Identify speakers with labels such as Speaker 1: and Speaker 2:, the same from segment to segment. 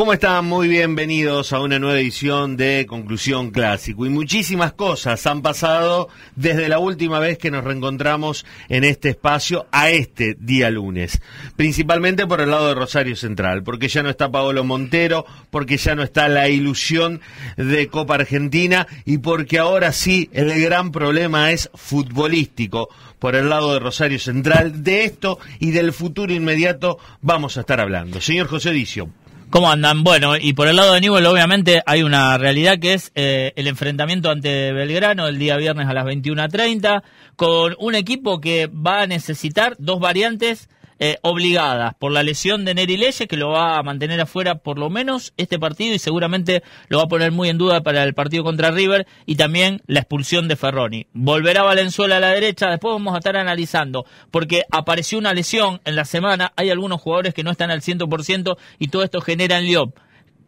Speaker 1: ¿Cómo están? Muy bienvenidos a una nueva edición de Conclusión Clásico. Y muchísimas cosas han pasado desde la última vez que nos reencontramos en este espacio a este día lunes. Principalmente por el lado de Rosario Central, porque ya no está Paolo Montero, porque ya no está la ilusión de Copa Argentina y porque ahora sí el gran problema es futbolístico. Por el lado de Rosario Central, de esto y del futuro inmediato vamos a estar hablando. Señor José Dicio,
Speaker 2: ¿Cómo andan? Bueno, y por el lado de Newell obviamente hay una realidad que es eh, el enfrentamiento ante Belgrano el día viernes a las 21.30 con un equipo que va a necesitar dos variantes eh, obligadas por la lesión de Neri Leche que lo va a mantener afuera por lo menos este partido y seguramente lo va a poner muy en duda para el partido contra River, y también la expulsión de Ferroni. Volverá Valenzuela a la derecha, después vamos a estar analizando, porque apareció una lesión en la semana, hay algunos jugadores que no están al 100% y todo esto genera en Liop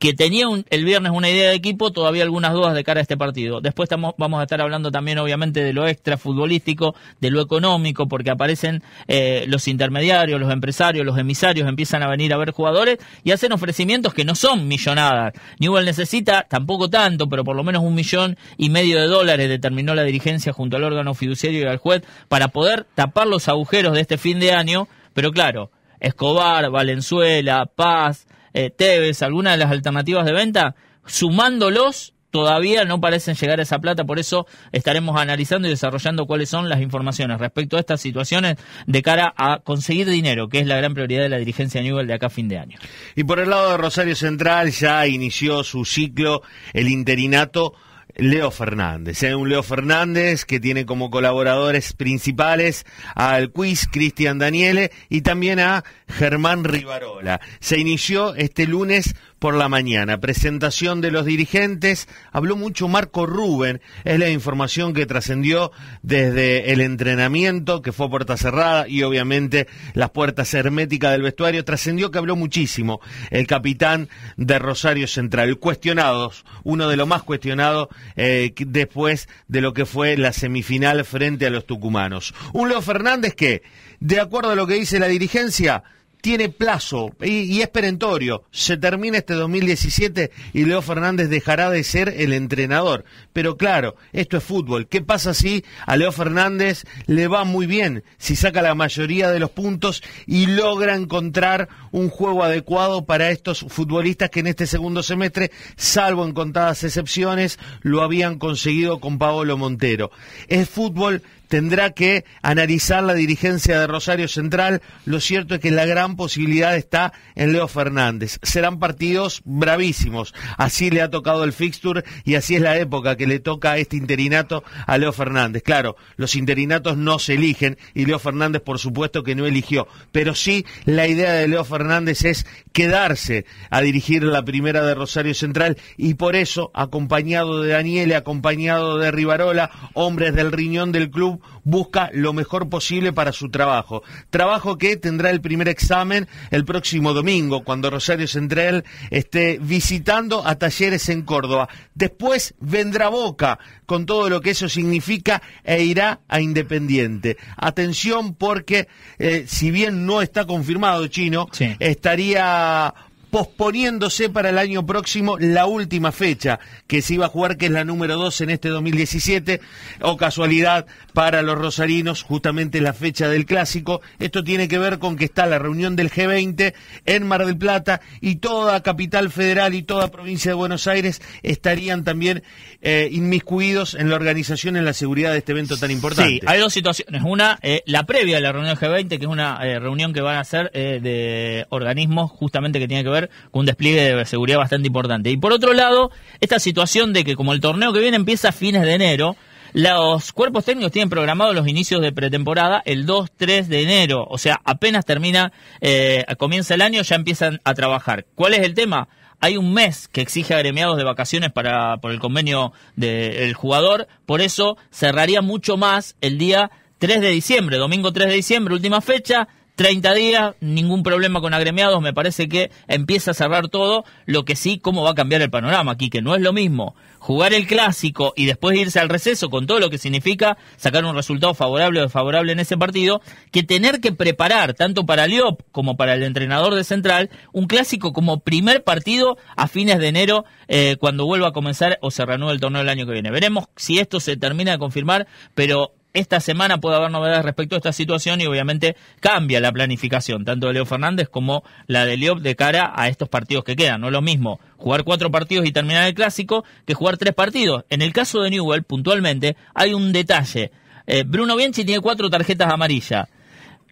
Speaker 2: que tenía un, el viernes una idea de equipo, todavía algunas dudas de cara a este partido. Después vamos a estar hablando también, obviamente, de lo extra futbolístico, de lo económico, porque aparecen eh, los intermediarios, los empresarios, los emisarios, empiezan a venir a ver jugadores y hacen ofrecimientos que no son millonadas. Newell necesita tampoco tanto, pero por lo menos un millón y medio de dólares determinó la dirigencia junto al órgano fiduciario y al juez para poder tapar los agujeros de este fin de año. Pero claro, Escobar, Valenzuela, Paz, eh, alguna de las alternativas de venta, sumándolos todavía no parecen llegar a esa plata, por eso estaremos analizando y desarrollando cuáles son las informaciones respecto a estas situaciones de cara a conseguir dinero, que es la gran prioridad de la dirigencia de Newell de acá a fin de año.
Speaker 1: Y por el lado de Rosario Central ya inició su ciclo, el interinato Leo Fernández, ¿eh? un Leo Fernández que tiene como colaboradores principales al Quiz Cristian Daniele y también a Germán Rivarola. Se inició este lunes por la mañana. Presentación de los dirigentes. Habló mucho Marco Rubén. Es la información que trascendió desde el entrenamiento, que fue puerta cerrada, y obviamente las puertas herméticas del vestuario. Trascendió que habló muchísimo el capitán de Rosario Central. Cuestionados, uno de los más cuestionados eh, después de lo que fue la semifinal frente a los tucumanos. Un Leo Fernández que, de acuerdo a lo que dice la dirigencia, tiene plazo y, es perentorio. Se termina este 2017 y Leo Fernández dejará de ser el entrenador. Pero claro, esto es fútbol. ¿Qué pasa si a Leo Fernández le va muy bien, si saca la mayoría de los puntos y logra encontrar un juego adecuado para estos futbolistas que en este segundo semestre, salvo en contadas excepciones, lo habían conseguido con Paolo Montero? Es fútbol, tendrá que analizar la dirigencia de Rosario Central. Lo cierto es que la gran posibilidad está en Leo Fernández. Serán partidos bravísimos. Así le ha tocado el fixture y así es la época que le toca este interinato a Leo Fernández. Claro, los interinatos no se eligen y Leo Fernández por supuesto que no eligió. Pero sí la idea de Leo Fernández es quedarse a dirigir la primera de Rosario Central y por eso, acompañado de Daniele, acompañado de Rivarola, hombres del riñón del club, busca lo mejor posible para su trabajo. Trabajo que tendrá el primer examen el próximo domingo, cuando Rosario Central esté visitando a Talleres en Córdoba. Después vendrá Boca, con todo lo que eso significa, e irá a Independiente. Atención porque, eh, si bien no está confirmado chino, estaría posponiéndose para el año próximo la última fecha que se iba a jugar, que es la número 2 en este 2017, o casualidad para los rosarinos, justamente la fecha del clásico. Esto tiene que ver con que está la reunión del G20 en Mar del Plata y toda capital federal y toda provincia de Buenos Aires estarían también eh, inmiscuidos en la organización, en la seguridad de este evento tan importante. Sí,
Speaker 2: hay dos situaciones. Una, eh, la previa de la reunión G20, que es una eh, reunión que van a hacer de organismos justamente que tiene que ver con un despliegue de seguridad bastante importante. Y por otro lado, esta situación de que como el torneo que viene empieza a fines de enero, los cuerpos técnicos tienen programados los inicios de pretemporada el 2-3 de enero, o sea, apenas termina, eh, comienza el año, ya empiezan a trabajar. ¿Cuál es el tema? Hay un mes que exige agremiados de vacaciones para, por el convenio del jugador, por eso cerraría mucho más el día 3 de diciembre, domingo 3 de diciembre, última fecha, 30 días, ningún problema con agremiados, me parece que empieza a cerrar todo, lo que sí, cómo va a cambiar el panorama aquí, que no es lo mismo jugar el clásico y después irse al receso con todo lo que significa sacar un resultado favorable o desfavorable en ese partido, que tener que preparar tanto para Liop como para el entrenador de Central un clásico como primer partido a fines de enero eh, cuando vuelva a comenzar o se renueve el torneo el año que viene. Veremos si esto se termina de confirmar, pero esta semana puede haber novedades respecto a esta situación y obviamente cambia la planificación, tanto de Leo Fernández como la de Leop de cara a estos partidos que quedan. No es lo mismo jugar cuatro partidos y terminar el clásico que jugar tres partidos. En el caso de Newell, puntualmente, hay un detalle. Eh, Bruno Bianchi tiene cuatro tarjetas amarillas.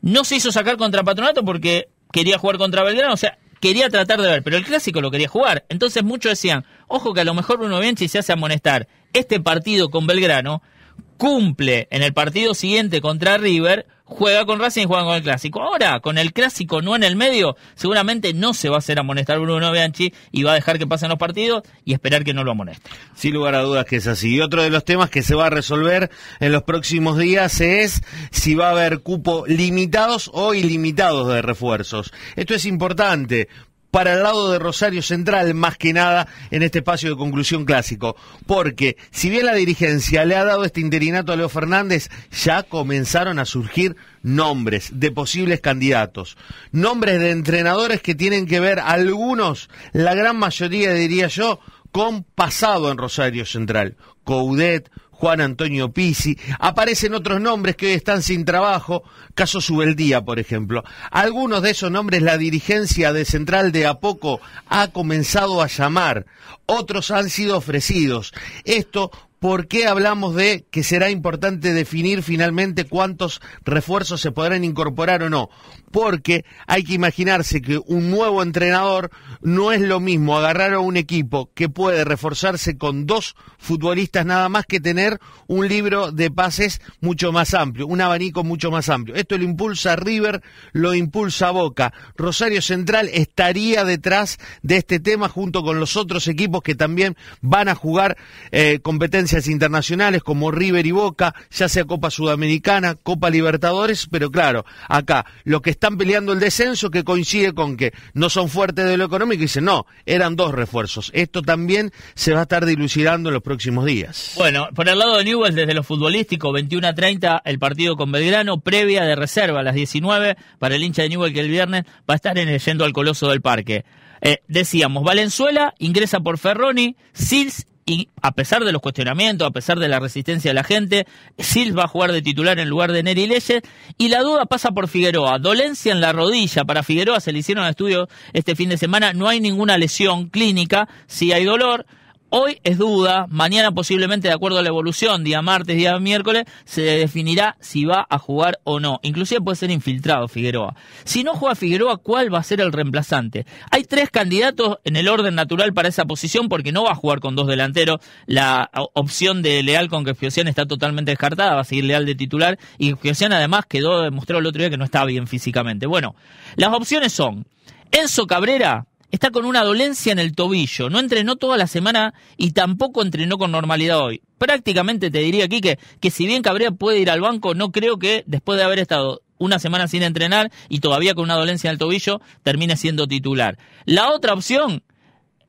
Speaker 2: No se hizo sacar contra Patronato porque quería jugar contra Belgrano, o sea, quería tratar de ver, pero el clásico lo quería jugar. Entonces muchos decían, ojo que a lo mejor Bruno Bianchi se hace amonestar este partido con Belgrano cumple en el partido siguiente contra River, juega con Racing y juega con el clásico. Ahora, con el clásico no en el medio, seguramente no se va a hacer amonestar Bruno Bianchi
Speaker 1: y va a dejar que pasen los partidos y esperar que no lo amoneste. Sin lugar a dudas que es así. Y otro de los temas que se va a resolver en los próximos días es si va a haber cupo limitados o ilimitados de refuerzos. Esto es importante para el lado de Rosario Central, más que nada en este espacio de conclusión clásico. Porque si bien la dirigencia le ha dado este interinato a Leo Fernández, ya comenzaron a surgir nombres de posibles candidatos, nombres de entrenadores que tienen que ver algunos, la gran mayoría diría yo, con pasado en Rosario Central. Coudet, Juan Antonio Pisi, aparecen otros nombres que hoy están sin trabajo, caso Subeldía, por ejemplo. Algunos de esos nombres la dirigencia de Central de a poco ha comenzado a llamar, otros han sido ofrecidos. Esto ¿Por qué hablamos de que será importante definir finalmente cuántos refuerzos se podrán incorporar o no? Porque hay que imaginarse que un nuevo entrenador no es lo mismo agarrar a un equipo que puede reforzarse con dos futbolistas nada más que tener un libro de pases mucho más amplio, un abanico mucho más amplio. Esto lo impulsa River, lo impulsa Boca. Rosario Central estaría detrás de este tema junto con los otros equipos que también van a jugar eh, competencias internacionales como River y Boca, ya sea Copa Sudamericana, Copa Libertadores, pero claro, acá lo que están peleando el descenso que coincide con que no son fuertes de lo económico, dicen no, eran dos refuerzos. Esto también se va a estar dilucidando en los próximos días.
Speaker 2: Bueno, por el lado de Newell desde lo futbolístico, 21 a 30 el partido con Belgrano, previa de reserva a las 19 para el hincha de Newell que el viernes va a estar en el, yendo al Coloso del Parque. Eh, decíamos, Valenzuela ingresa por Ferroni, Sils y a pesar de los cuestionamientos, a pesar de la resistencia de la gente, Sils va a jugar de titular en lugar de Neri Leyes y la duda pasa por Figueroa. Dolencia en la rodilla para Figueroa, se le hicieron estudios este fin de semana, no hay ninguna lesión clínica, si hay dolor, Hoy es duda, mañana posiblemente de acuerdo a la evolución, día martes, día miércoles, se definirá si va a jugar o no. Inclusive puede ser infiltrado Figueroa. Si no juega Figueroa, ¿cuál va a ser el reemplazante? Hay tres candidatos en el orden natural para esa posición porque no va a jugar con dos delanteros. La opción de Leal con que Gefiocian está totalmente descartada, va a seguir Leal de titular y Gefiocian además quedó demostrado el otro día que no estaba bien físicamente. Bueno, las opciones son Enzo Cabrera, está con una dolencia en el tobillo, no entrenó toda la semana y tampoco entrenó con normalidad hoy. Prácticamente te diría aquí que, que si bien Cabrera puede ir al banco, no creo que después de haber estado una semana sin entrenar y todavía con una dolencia en el tobillo, termine siendo titular. La otra opción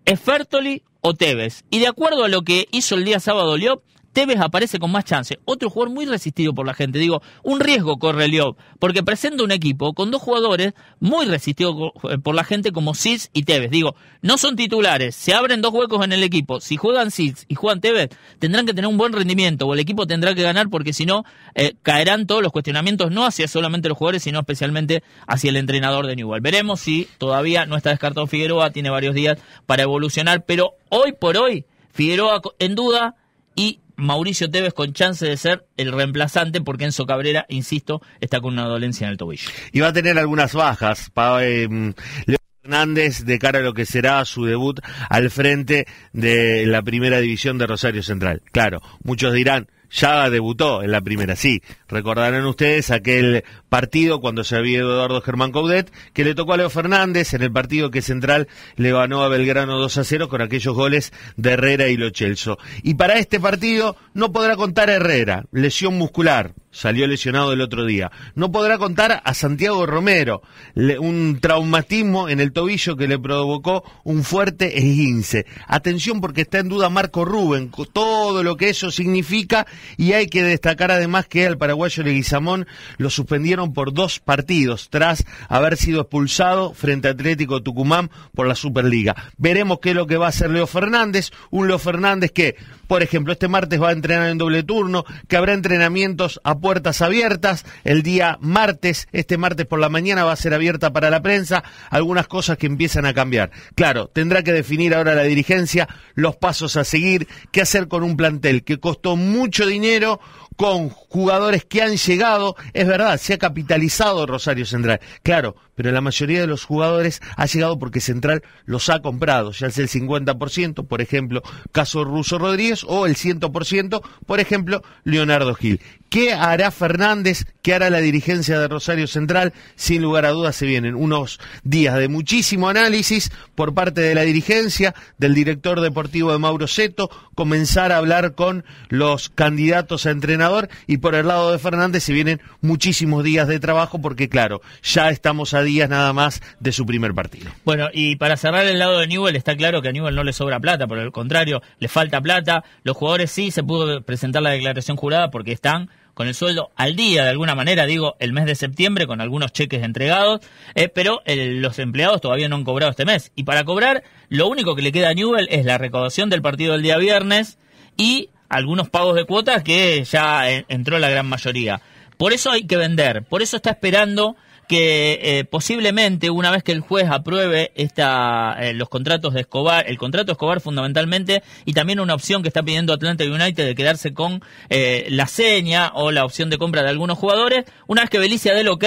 Speaker 2: es Fertoli o Tevez. Y de acuerdo a lo que hizo el día sábado Liop, Tevez aparece con más chance. Otro jugador muy resistido por la gente. Digo, un riesgo corre Liov, porque presenta un equipo con dos jugadores muy resistidos eh, por la gente como Sis y Tevez. Digo, no son titulares, se abren dos huecos en el equipo. Si juegan Sis y juegan Tevez, tendrán que tener un buen rendimiento o el equipo tendrá que ganar porque si no, eh, caerán todos los cuestionamientos, no hacia solamente los jugadores, sino especialmente hacia el entrenador de Newell. Veremos si todavía no está descartado Figueroa, tiene varios días para evolucionar, pero hoy por hoy, Figueroa en duda y Mauricio Tevez con chance de ser el reemplazante porque Enzo Cabrera, insisto, está con una dolencia en el tobillo.
Speaker 1: Y va a tener algunas bajas. para em, León Hernández de cara a lo que será su debut al frente de la primera división de Rosario Central. Claro, muchos dirán, ya debutó en la primera, sí. Recordarán ustedes aquel partido cuando se había Eduardo Germán Coudet, que le tocó a Leo Fernández en el partido que Central le ganó a Belgrano 2 a 0 con aquellos goles de Herrera y Lochelso. Y para este partido no podrá contar Herrera, lesión muscular, salió lesionado el otro día. No podrá contar a Santiago Romero, un traumatismo en el tobillo que le provocó un fuerte esguince. Atención porque está en duda Marco Rubén, todo lo que eso significa y hay que destacar además que al paraguayo Leguizamón lo suspendieron por dos partidos tras haber sido expulsado frente a Atlético Tucumán por la Superliga. Veremos qué es lo que va a hacer Leo Fernández, un Leo Fernández que, por ejemplo, este martes va a entrenar en doble turno, que habrá entrenamientos a puertas abiertas. El día martes, este martes por la mañana, va a ser abierta para la prensa. Algunas cosas que empiezan a cambiar. Claro, tendrá que definir ahora la dirigencia los pasos a seguir, qué hacer con un plantel que costó mucho dinero, con jugadores que han llegado. Es verdad, se ha capitalizado Rosario Central, claro, pero la mayoría de los jugadores ha llegado porque Central los ha comprado, ya sea el 50%, por ejemplo, caso Russo Rodríguez, o el 100%, por ejemplo, Leonardo Gil. ¿Qué hará Fernández? ¿Qué hará la dirigencia de Rosario Central? Sin lugar a dudas se vienen unos días de muchísimo análisis por parte de la dirigencia, del director deportivo de Mauro Seto, comenzar a hablar con los candidatos a entrenadores y por el lado de Fernández se vienen muchísimos días de trabajo porque claro, ya estamos a días nada más de su primer partido.
Speaker 2: Bueno, y para cerrar el lado de Newell, está claro que a Newell no le sobra plata, por el contrario, le falta plata. Los jugadores sí se pudo presentar la declaración jurada porque están con el sueldo al día, de alguna manera, digo, el mes de septiembre, con algunos cheques entregados, eh, pero los empleados todavía no han cobrado este mes. Y para cobrar, lo único que le queda a Newell es la recaudación del partido del día viernes y algunos pagos de cuotas que ya eh, entró la gran mayoría. Por eso hay que vender, por eso está esperando que eh, posiblemente una vez que el juez apruebe esta, eh, los contratos de Escobar, el contrato de Escobar fundamentalmente, y también una opción que está pidiendo Atlanta United de quedarse con la seña o la opción de compra de algunos jugadores, una vez que Belicia dé el ok,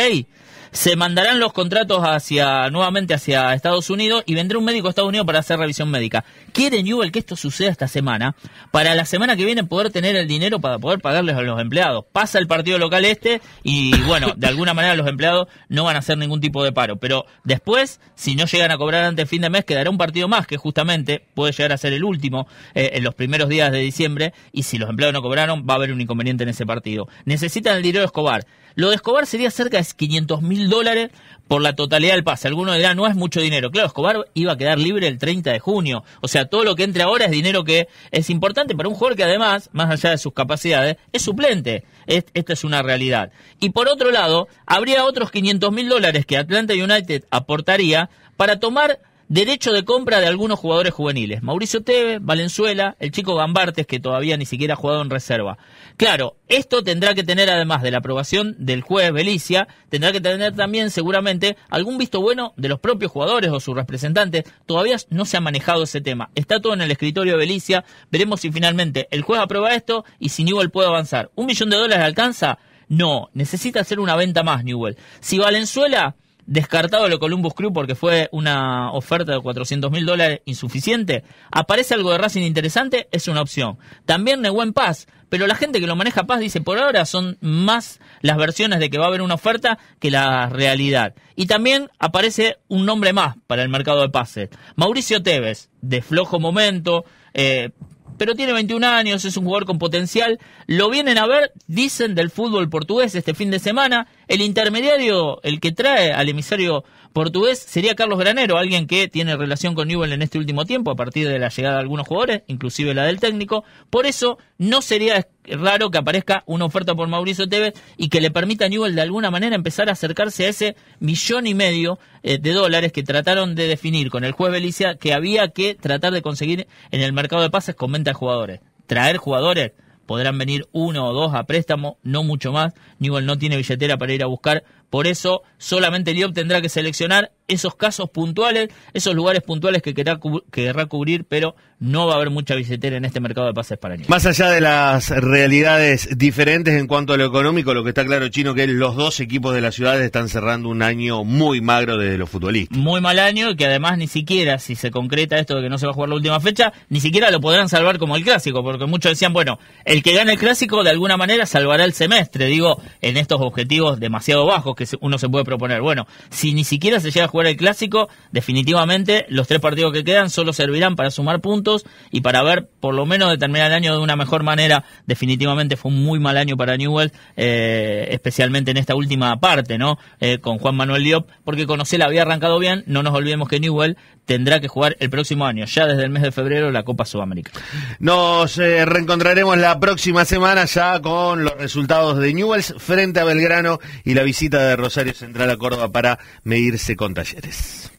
Speaker 2: se mandarán los contratos hacia nuevamente hacia Estados Unidos y vendrá un médico a Estados Unidos para hacer revisión médica. Quiere Newell que esto suceda esta semana para la semana que viene poder tener el dinero para poder pagarles a los empleados. Pasa el partido local este y bueno, de alguna manera los empleados no van a hacer ningún tipo de paro. Pero después, si no llegan a cobrar antes de fin de mes, quedará un partido más que justamente puede llegar a ser el último eh, en los primeros días de diciembre y si los empleados no cobraron va a haber un inconveniente en ese partido. Necesitan el dinero de Escobar. Lo de Escobar sería cerca de 500 mil dólares por la totalidad del pase. Algunos dirán, no es mucho dinero. Claro, Escobar iba a quedar libre el 30 de junio. O sea, todo lo que entre ahora es dinero que es importante para un jugador que además, más allá de sus capacidades, es suplente. esta es una realidad. Y por otro lado, habría otros 500 mil dólares que Atlanta United aportaría para tomar derecho de compra de algunos jugadores juveniles. Mauricio Teve, Valenzuela, el chico Gambartes, que todavía ni siquiera ha jugado en reserva. Claro, esto tendrá que tener, además de la aprobación del juez Belicia, tendrá que tener también seguramente algún visto bueno de los propios jugadores o sus representantes. Todavía no se ha manejado ese tema. Está todo en el escritorio de Belicia. Veremos si finalmente el juez aprueba esto y si Newell puede avanzar. ¿Un millón de dólares alcanza? No, necesita hacer una venta más Newell. Si Valenzuela descartado lo Columbus Crew porque fue una oferta de 400 mil dólares insuficiente, aparece algo de Racing interesante, es una opción. También Nehuen Paz, pero la gente que lo maneja Paz dice por ahora son más las versiones de que va a haber una oferta que la realidad. Y también aparece un nombre más para el mercado de pases. Mauricio Tevez, de flojo momento, eh, pero tiene 21 años, es un jugador con potencial. Lo vienen a ver, dicen, del fútbol portugués este fin de semana. El intermediario, el que trae al emisario portugués, sería Carlos Granero, alguien que tiene relación con Newell en este último tiempo, a partir de la llegada de algunos jugadores, inclusive la del técnico. Por eso, no sería raro que aparezca una oferta por Mauricio Tevez y que le permita a Newell de alguna manera empezar a acercarse a ese millón y medio eh, de dólares que trataron de definir con el juez Belicia que había que tratar de conseguir en el mercado de pases con venta de jugadores. Traer jugadores podrán venir uno o dos a préstamo, no mucho más. Newell no tiene billetera para ir a buscar por eso solamente el tendrá que seleccionar esos casos puntuales, esos lugares puntuales que querrá, cubrir, pero no va a haber mucha billetera en este mercado de pases para año.
Speaker 1: Más allá de las realidades diferentes en cuanto a lo económico, lo que está claro, Chino, que los dos equipos de las ciudades están cerrando un año muy magro desde los futbolistas.
Speaker 2: Muy mal año que además ni siquiera, si se concreta esto de que no se va a jugar la última fecha, ni siquiera lo podrán salvar como el clásico, porque muchos decían, bueno, el que gane el clásico de alguna manera salvará el semestre, digo, en estos objetivos demasiado bajos que uno se puede proponer. Bueno, si ni siquiera se llega a jugar el clásico, definitivamente los tres partidos que quedan solo servirán para sumar puntos y para ver, por lo menos, de terminar el año de una mejor manera. Definitivamente fue un muy mal año para Newell, eh, especialmente en esta última parte, ¿no? Eh, con Juan Manuel Diop, porque la había arrancado bien. No nos olvidemos que Newell tendrá que jugar el próximo año, ya
Speaker 1: desde el mes de febrero, la Copa Sudamérica. Nos eh, reencontraremos la próxima semana ya con los resultados de Newells frente a Belgrano y la visita de Rosario Central a Córdoba para medirse con talleres.